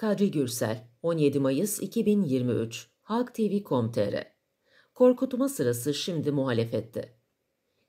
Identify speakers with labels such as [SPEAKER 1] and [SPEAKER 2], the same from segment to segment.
[SPEAKER 1] Kadri Gürsel 17 Mayıs 2023 Halk TV.com.tr Korkutma sırası şimdi muhalefette.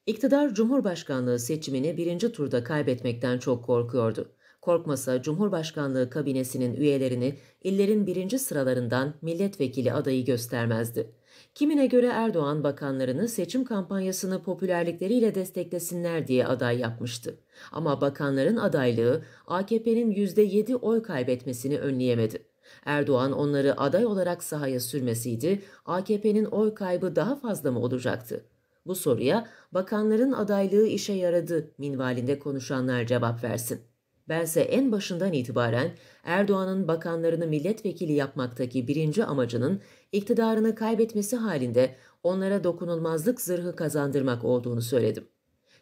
[SPEAKER 1] İktidar Cumhurbaşkanlığı seçimini birinci turda kaybetmekten çok korkuyordu. Korkmasa Cumhurbaşkanlığı kabinesinin üyelerini illerin birinci sıralarından milletvekili adayı göstermezdi. Kimine göre Erdoğan bakanlarını seçim kampanyasını popülerlikleriyle desteklesinler diye aday yapmıştı. Ama bakanların adaylığı AKP'nin %7 oy kaybetmesini önleyemedi. Erdoğan onları aday olarak sahaya sürmesiydi, AKP'nin oy kaybı daha fazla mı olacaktı? Bu soruya bakanların adaylığı işe yaradı minvalinde konuşanlar cevap versin. Bense en başından itibaren Erdoğan'ın bakanlarını milletvekili yapmaktaki birinci amacının iktidarını kaybetmesi halinde onlara dokunulmazlık zırhı kazandırmak olduğunu söyledim.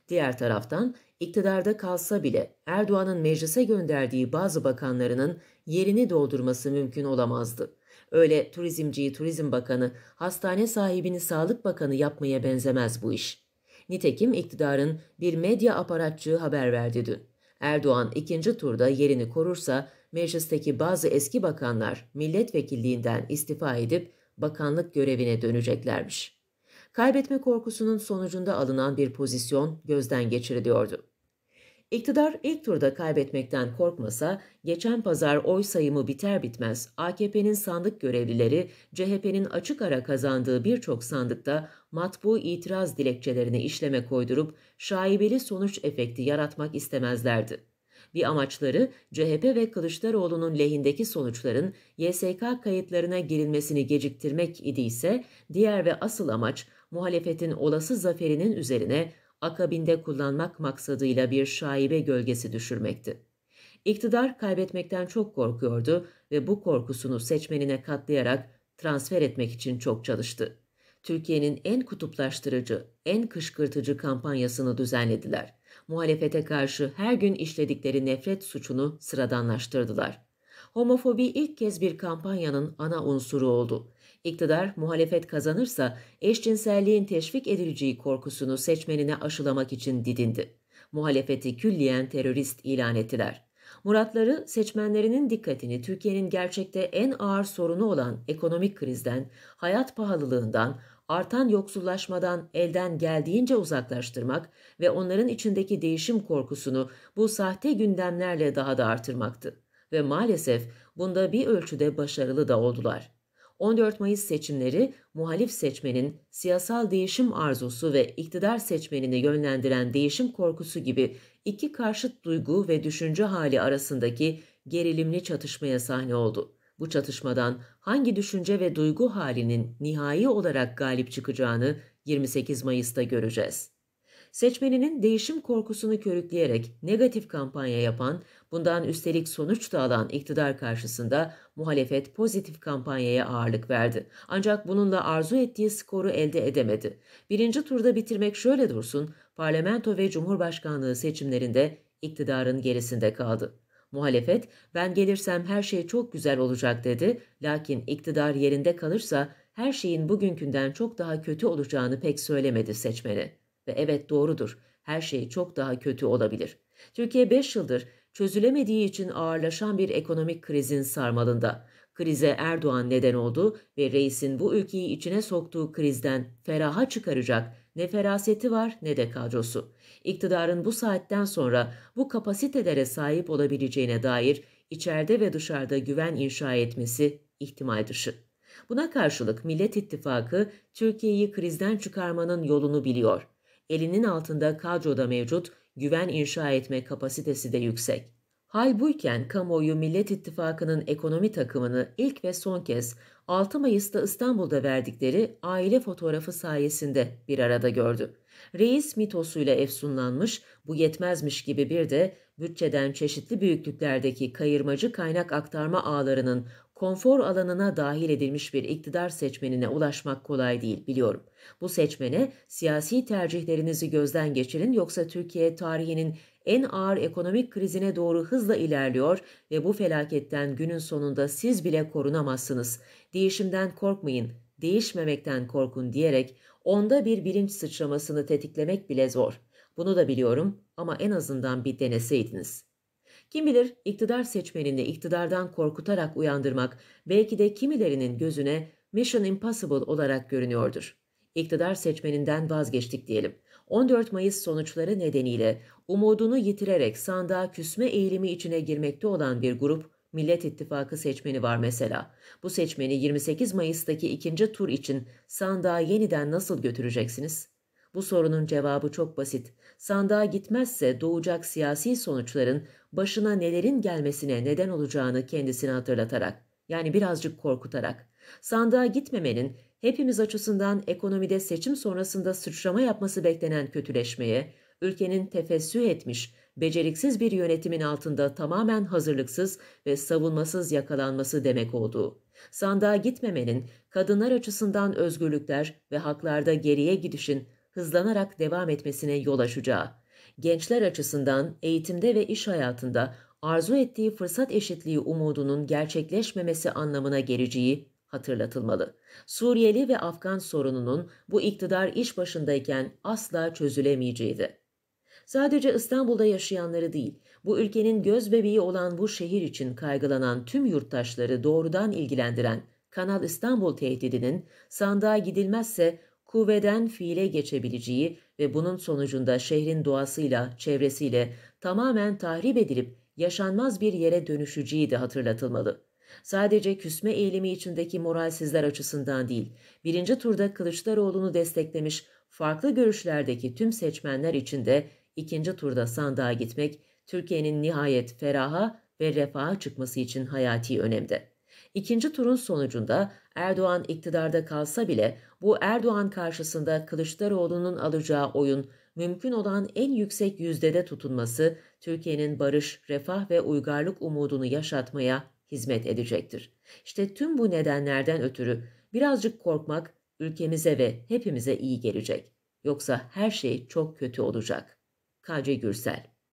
[SPEAKER 1] Diğer taraftan iktidarda kalsa bile Erdoğan'ın meclise gönderdiği bazı bakanlarının yerini doldurması mümkün olamazdı. Öyle turizmciyi turizm bakanı, hastane sahibini sağlık bakanı yapmaya benzemez bu iş. Nitekim iktidarın bir medya aparatçığı haber verdi dün. Erdoğan ikinci turda yerini korursa meclisteki bazı eski bakanlar milletvekilliğinden istifa edip bakanlık görevine döneceklermiş. Kaybetme korkusunun sonucunda alınan bir pozisyon gözden geçiriliyordu. İktidar ilk turda kaybetmekten korkmasa, geçen pazar oy sayımı biter bitmez AKP'nin sandık görevlileri CHP'nin açık ara kazandığı birçok sandıkta matbu itiraz dilekçelerini işleme koydurup şaibeli sonuç efekti yaratmak istemezlerdi. Bir amaçları CHP ve Kılıçdaroğlu'nun lehindeki sonuçların YSK kayıtlarına girilmesini geciktirmek idiyse diğer ve asıl amaç muhalefetin olası zaferinin üzerine akabinde kullanmak maksadıyla bir şaibe gölgesi düşürmekti. İktidar kaybetmekten çok korkuyordu ve bu korkusunu seçmenine katlayarak transfer etmek için çok çalıştı. Türkiye'nin en kutuplaştırıcı, en kışkırtıcı kampanyasını düzenlediler. Muhalefete karşı her gün işledikleri nefret suçunu sıradanlaştırdılar homofobi ilk kez bir kampanyanın ana unsuru oldu. İktidar muhalefet kazanırsa eşcinselliğin teşvik edileceği korkusunu seçmenine aşılamak için didindi. Muhalefeti külliyen terörist ilan ettiler. Muratları seçmenlerinin dikkatini Türkiye'nin gerçekte en ağır sorunu olan ekonomik krizden, hayat pahalılığından, artan yoksullaşmadan elden geldiğince uzaklaştırmak ve onların içindeki değişim korkusunu bu sahte gündemlerle daha da artırmaktı ve maalesef bunda bir ölçüde başarılı da oldular. 14 Mayıs seçimleri muhalif seçmenin siyasal değişim arzusu ve iktidar seçmenini yönlendiren değişim korkusu gibi iki karşıt duygu ve düşünce hali arasındaki gerilimli çatışmaya sahne oldu. Bu çatışmadan hangi düşünce ve duygu halinin nihai olarak galip çıkacağını 28 Mayıs'ta göreceğiz seçmeninin değişim korkusunu körükleyerek negatif kampanya yapan, bundan üstelik sonuç da alan iktidar karşısında muhalefet pozitif kampanyaya ağırlık verdi. Ancak bununla arzu ettiği skoru elde edemedi. Birinci turda bitirmek şöyle dursun, parlamento ve cumhurbaşkanlığı seçimlerinde iktidarın gerisinde kaldı. Muhalefet, ben gelirsem her şey çok güzel olacak dedi, lakin iktidar yerinde kalırsa her şeyin bugünkünden çok daha kötü olacağını pek söylemedi seçmene. Ve evet doğrudur. Her şey çok daha kötü olabilir. Türkiye 5 yıldır çözülemediği için ağırlaşan bir ekonomik krizin sarmalında. Krize Erdoğan neden oldu ve reisin bu ülkeyi içine soktuğu krizden feraha çıkaracak ne feraseti var ne de kadrosu. İktidarın bu saatten sonra bu kapasitelere sahip olabileceğine dair içeride ve dışarıda güven inşa etmesi ihtimal dışı. Buna karşılık Millet İttifakı Türkiye'yi krizden çıkarmanın yolunu biliyor elinin altında kadroda mevcut güven inşa etme kapasitesi de yüksek. Hal buyken kamuoyu Millet İttifakı'nın ekonomi takımını ilk ve son kez 6 Mayıs'ta İstanbul'da verdikleri aile fotoğrafı sayesinde bir arada gördü. Reis mitosuyla efsunlanmış, bu yetmezmiş gibi bir de bütçeden çeşitli büyüklüklerdeki kayırmacı kaynak aktarma ağlarının konfor alanına dahil edilmiş bir iktidar seçmenine ulaşmak kolay değil biliyorum. Bu seçmene siyasi tercihlerinizi gözden geçirin yoksa Türkiye tarihinin en ağır ekonomik krizine doğru hızla ilerliyor ve bu felaketten günün sonunda siz bile korunamazsınız. Değişimden korkmayın, değişmemekten korkun diyerek onda bir bilinç sıçramasını tetiklemek bile zor.'' Bunu da biliyorum ama en azından bir deneseydiniz. Kim bilir iktidar seçmenini iktidardan korkutarak uyandırmak belki de kimilerinin gözüne Mission Impossible olarak görünüyordur. İktidar seçmeninden vazgeçtik diyelim. 14 Mayıs sonuçları nedeniyle umudunu yitirerek sandığa küsme eğilimi içine girmekte olan bir grup Millet İttifakı seçmeni var mesela. Bu seçmeni 28 Mayıs'taki ikinci tur için sandığa yeniden nasıl götüreceksiniz? Bu sorunun cevabı çok basit. Sandığa gitmezse doğacak siyasi sonuçların başına nelerin gelmesine neden olacağını kendisine hatırlatarak, yani birazcık korkutarak, sandığa gitmemenin hepimiz açısından ekonomide seçim sonrasında sıçrama yapması beklenen kötüleşmeye, ülkenin tefessüh etmiş, beceriksiz bir yönetimin altında tamamen hazırlıksız ve savunmasız yakalanması demek olduğu. Sandığa gitmemenin, kadınlar açısından özgürlükler ve haklarda geriye gidişin hızlanarak devam etmesine yol açacağı, gençler açısından eğitimde ve iş hayatında arzu ettiği fırsat eşitliği umudunun gerçekleşmemesi anlamına geleceği hatırlatılmalı. Suriyeli ve Afgan sorununun bu iktidar iş başındayken asla çözülemeyeceğiydi. Sadece İstanbul'da yaşayanları değil, bu ülkenin göz bebeği olan bu şehir için kaygılanan tüm yurttaşları doğrudan ilgilendiren Kanal İstanbul tehdidinin sandığa gidilmezse kuvveden fiile geçebileceği ve bunun sonucunda şehrin doğasıyla, çevresiyle tamamen tahrip edilip yaşanmaz bir yere dönüşeceği de hatırlatılmalı. Sadece küsme eğilimi içindeki moralsizler açısından değil, birinci turda Kılıçdaroğlu'nu desteklemiş farklı görüşlerdeki tüm seçmenler için de ikinci turda sandığa gitmek, Türkiye'nin nihayet feraha ve refaha çıkması için hayati önemde. İkinci turun sonucunda Erdoğan iktidarda kalsa bile bu Erdoğan karşısında Kılıçdaroğlu'nun alacağı oyun mümkün olan en yüksek yüzdede tutunması Türkiye'nin barış, refah ve uygarlık umudunu yaşatmaya hizmet edecektir. İşte tüm bu nedenlerden ötürü birazcık korkmak ülkemize ve hepimize iyi gelecek. Yoksa her şey çok kötü olacak. K.C. Gürsel